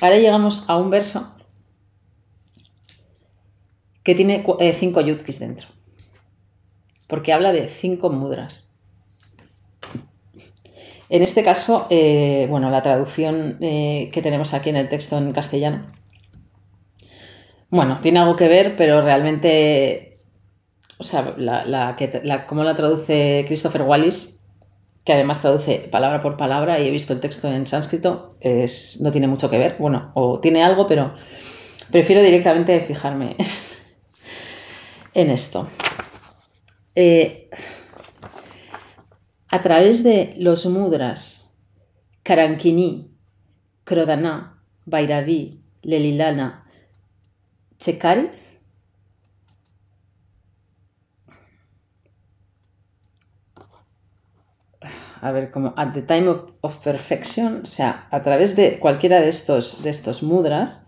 Ahora llegamos a un verso que tiene eh, cinco yutkis dentro, porque habla de cinco mudras. En este caso, eh, bueno, la traducción eh, que tenemos aquí en el texto en castellano, bueno, tiene algo que ver, pero realmente, o sea, como la traduce Christopher Wallis, que además traduce palabra por palabra y he visto el texto en sánscrito, es, no tiene mucho que ver, bueno, o tiene algo, pero prefiero directamente fijarme en esto. Eh, a través de los mudras, Karankini, Krodana, Bairavi, Lelilana, Chekari, a ver, como at the time of, perfection, o sea, a través de cualquiera de estos, de estos mudras,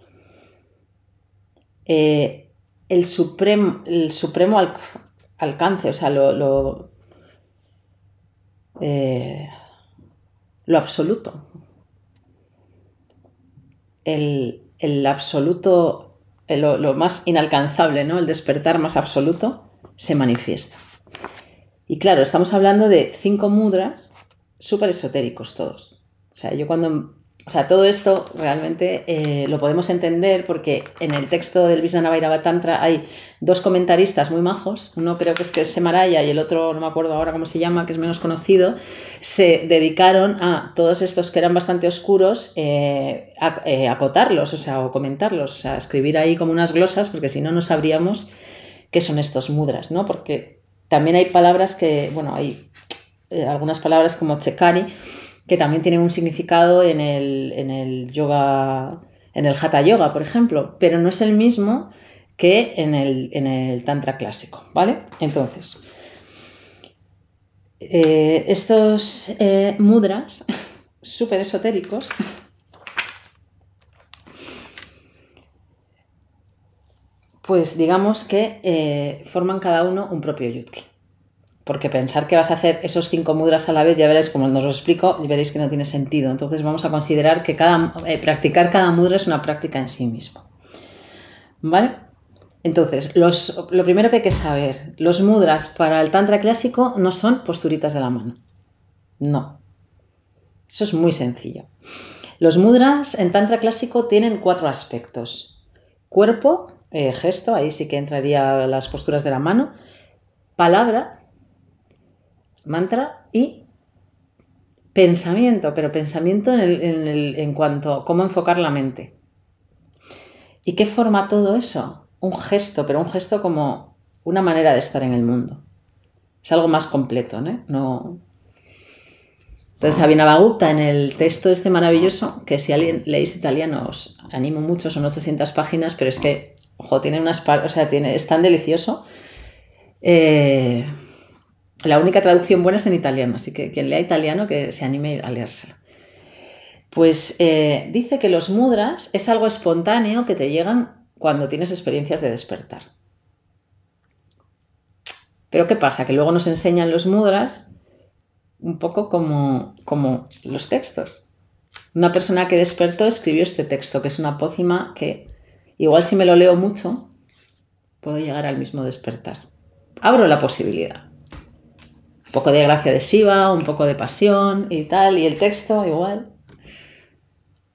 eh, el, supremo, el supremo alcance, o sea, lo, lo, eh, absoluto, el, absoluto, lo, lo más inalcanzable, ¿no? El despertar más absoluto se manifiesta. Y claro, estamos hablando de cinco mudras súper esotéricos todos. O sea, yo cuando... O sea, todo esto realmente eh, lo podemos entender porque en el texto del Visnanavairava Tantra hay dos comentaristas muy majos, uno creo que es que es Semaraya y el otro, no me acuerdo ahora cómo se llama, que es menos conocido, se dedicaron a todos estos que eran bastante oscuros, eh, a, eh, acotarlos, o sea, o comentarlos, o sea, escribir ahí como unas glosas, porque si no, no sabríamos qué son estos mudras, ¿no? Porque también hay palabras que, bueno, hay eh, algunas palabras como chekari, que también tienen un significado en el, yoga, en el hatha yoga, por ejemplo, pero no es el mismo que en el, tantra clásico, ¿vale? Entonces, eh, estos eh, mudras súper esotéricos pues digamos que forman cada uno un propio yuki porque pensar que vas a hacer esos cinco mudras a la vez, ya veréis como nos lo explico, y veréis que no tiene sentido. Entonces vamos a considerar que cada, eh, practicar cada mudra es una práctica en sí mismo. ¿Vale? Entonces, lo primero que hay que saber, los mudras para el tantra clásico no son posturitas de la mano. No. Eso es muy sencillo. Los mudras en tantra clásico tienen cuatro aspectos. Cuerpo, eh, gesto, ahí sí que entraría las posturas de la mano. Palabra, mantra y pensamiento, pero pensamiento en, cuanto a cómo enfocar la mente. ¿Y qué forma todo eso? Un gesto, pero un gesto como una manera de estar en el mundo. Es algo más completo, ¿no? no... Entonces, Sabina en el texto este maravilloso, que si alguien leéis italiano os animo mucho, son 800 páginas, pero es que, ojo, tiene unas... O sea, tiene, es tan delicioso. Eh, la única traducción buena es en italiano, así que quien lea italiano que se anime a leérsela. Pues eh, dice que los mudras es algo espontáneo que te llegan cuando tienes experiencias de despertar. Pero ¿qué pasa? Que luego nos enseñan los mudras un poco como, como los textos. Una persona que despertó escribió este texto, que es una pócima que igual si me lo leo mucho, puedo llegar al mismo despertar. Abro la posibilidad. Un poco de gracia de Shiva, un poco de pasión y tal, y el texto igual.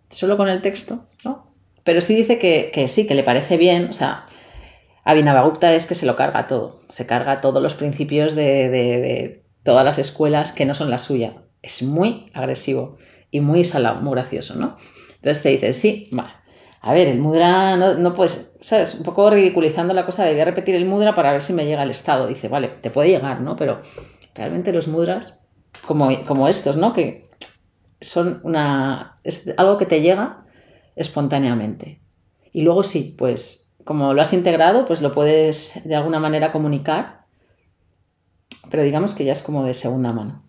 Solo con el texto, ¿no? Pero sí dice que, sí, que le parece bien, o sea, Abhinavagupta es que se lo carga todo, se carga todos los principios de, todas las escuelas que no son la suya. Es muy agresivo y muy salado, muy gracioso, ¿no? Entonces te dice, sí, vale. A ver, el mudra, no, no puedes, ¿sabes? Un poco ridiculizando la cosa, debía repetir el mudra para ver si me llega el estado. Dice, vale, te puede llegar, ¿no? Pero realmente los mudras, como, como estos, ¿no? Que son una. es algo que te llega espontáneamente. Y luego sí, pues como lo has integrado, pues lo puedes de alguna manera comunicar, pero digamos que ya es como de segunda mano.